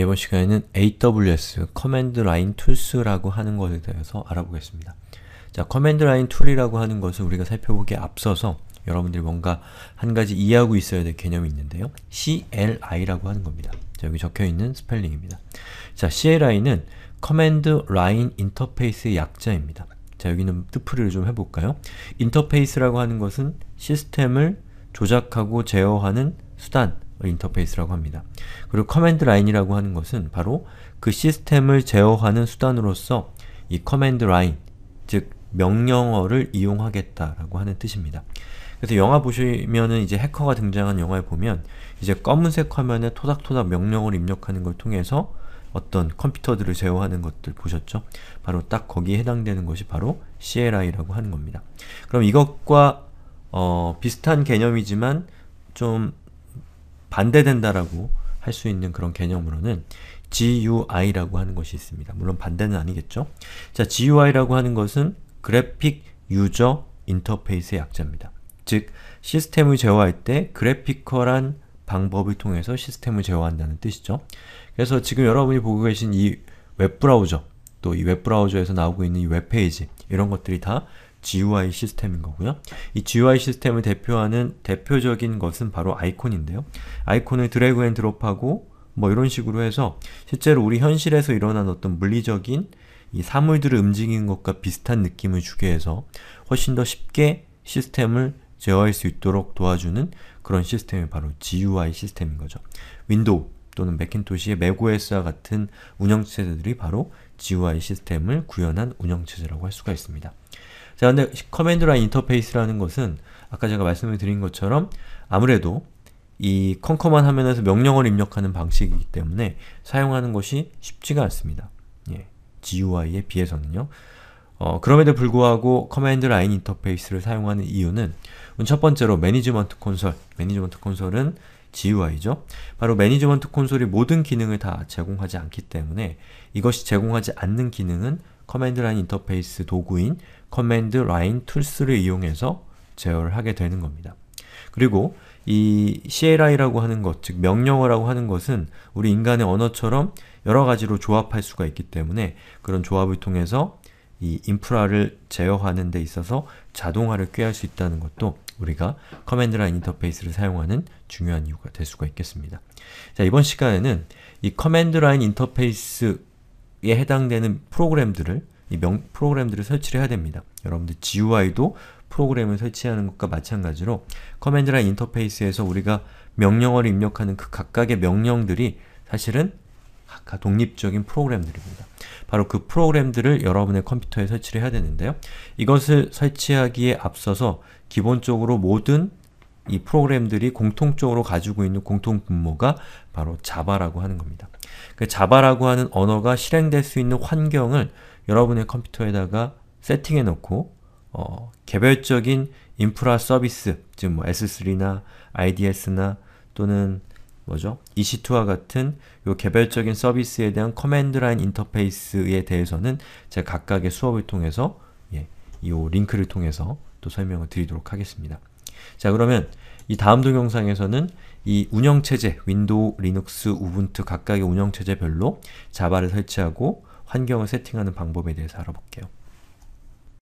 이번 시간에는 AWS 커맨드 라인 툴스라고 하는 것에 대해서 알아보겠습니다. 자, 커맨드 라인 툴이라고 하는 것을 우리가 살펴보기에 앞서서 여러분들이 뭔가 한 가지 이해하고 있어야 될 개념이 있는데요. CLI라고 하는 겁니다. 자, 여기 적혀있는 스펠링입니다. 자, CLI는 커맨드 라인 인터페이스의 약자입니다. 자, 여기는 뜻풀이를 좀 해볼까요? 인터페이스라고 하는 것은 시스템을 조작하고 제어하는 수단, 인터페이스라고 합니다. 그리고 커맨드 라인이라고 하는 것은 바로 그 시스템을 제어하는 수단으로서 이 커맨드 라인, 즉 명령어를 이용하겠다라고 하는 뜻입니다. 그래서 영화 보시면은 이제 해커가 등장한 영화에 보면 이제 검은색 화면에 토닥토닥 명령어를 입력하는 걸 통해서 어떤 컴퓨터들을 제어하는 것들 보셨죠? 바로 딱 거기에 해당되는 것이 바로 CLI라고 하는 겁니다. 그럼 이것과 어, 비슷한 개념이지만 좀 반대된다라고 할 수 있는 그런 개념으로는 GUI라고 하는 것이 있습니다. 물론 반대는 아니겠죠? 자, GUI라고 하는 것은 그래픽 유저 인터페이스의 약자입니다. 즉, 시스템을 제어할 때그래픽컬한 방법을 통해서 시스템을 제어한다는 뜻이죠. 그래서 지금 여러분이 보고 계신 이 웹브라우저, 또 이 웹브라우저에서 나오고 있는 이 웹페이지 이런 것들이 다 GUI 시스템인 거고요. 이 GUI 시스템을 대표하는 대표적인 것은 바로 아이콘인데요. 아이콘을 드래그 앤 드롭하고 뭐 이런 식으로 해서 실제로 우리 현실에서 일어난 어떤 물리적인 이 사물들을 움직이는 것과 비슷한 느낌을 주게 해서 훨씬 더 쉽게 시스템을 제어할 수 있도록 도와주는 그런 시스템이 바로 GUI 시스템인 거죠. 윈도우 또는 맥킨토시의 맥OS와 같은 운영체제들이 바로 GUI 시스템을 구현한 운영체제라고 할 수가 있습니다. 자, 근데 커맨드 라인 인터페이스라는 것은 아까 제가 말씀을 드린 것처럼 아무래도 이 컴컴한 화면에서 명령을 입력하는 방식이기 때문에 사용하는 것이 쉽지가 않습니다. 예, GUI에 비해서는요. 어, 그럼에도 불구하고 커맨드 라인 인터페이스를 사용하는 이유는 첫 번째로 매니지먼트 콘솔, 매니지먼트 콘솔은 GUI죠. 바로 매니지먼트 콘솔이 모든 기능을 다 제공하지 않기 때문에 이것이 제공하지 않는 기능은 커맨드 라인 인터페이스 도구인 커맨드 라인 툴스를 이용해서 제어를 하게 되는 겁니다. 그리고 이 CLI라고 하는 것, 즉 명령어라고 하는 것은 우리 인간의 언어처럼 여러 가지로 조합할 수가 있기 때문에 그런 조합을 통해서 이 인프라를 제어하는 데 있어서 자동화를 꾀할 수 있다는 것도 우리가 커맨드 라인 인터페이스를 사용하는 중요한 이유가 될 수가 있겠습니다. 자, 이번 시간에는 이 커맨드 라인 인터페이스 GUI에 해당되는 프로그램들을 이 명, 프로그램들을 설치를 해야 됩니다. 여러분들 GUI도 프로그램을 설치하는 것과 마찬가지로 커맨드 라인 인터페이스에서 우리가 명령어를 입력하는 그 각각의 명령들이 사실은 각각 독립적인 프로그램들입니다. 바로 그 프로그램들을 여러분의 컴퓨터에 설치를 해야 되는데요. 이것을 설치하기에 앞서서 기본적으로 모든 이 프로그램들이 공통적으로 가지고 있는 공통 분모가 바로 자바라고 하는 겁니다. 그 자바라고 하는 언어가 실행될 수 있는 환경을 여러분의 컴퓨터에다가 세팅해 놓고 어, 개별적인 인프라 서비스, 즉뭐 S3나 IDS나 또는 뭐죠? EC2와 같은 요 개별적인 서비스에 대한 커맨드 라인 인터페이스에 대해서는 제가 각각의 수업을 통해서 예, 이 링크를 통해서 또 설명을 드리도록 하겠습니다. 자 그러면 이 다음 동영상에서는 이 운영체제, 윈도우, 리눅스, 우분투 각각의 운영체제별로 자바를 설치하고 환경을 세팅하는 방법에 대해서 알아볼게요.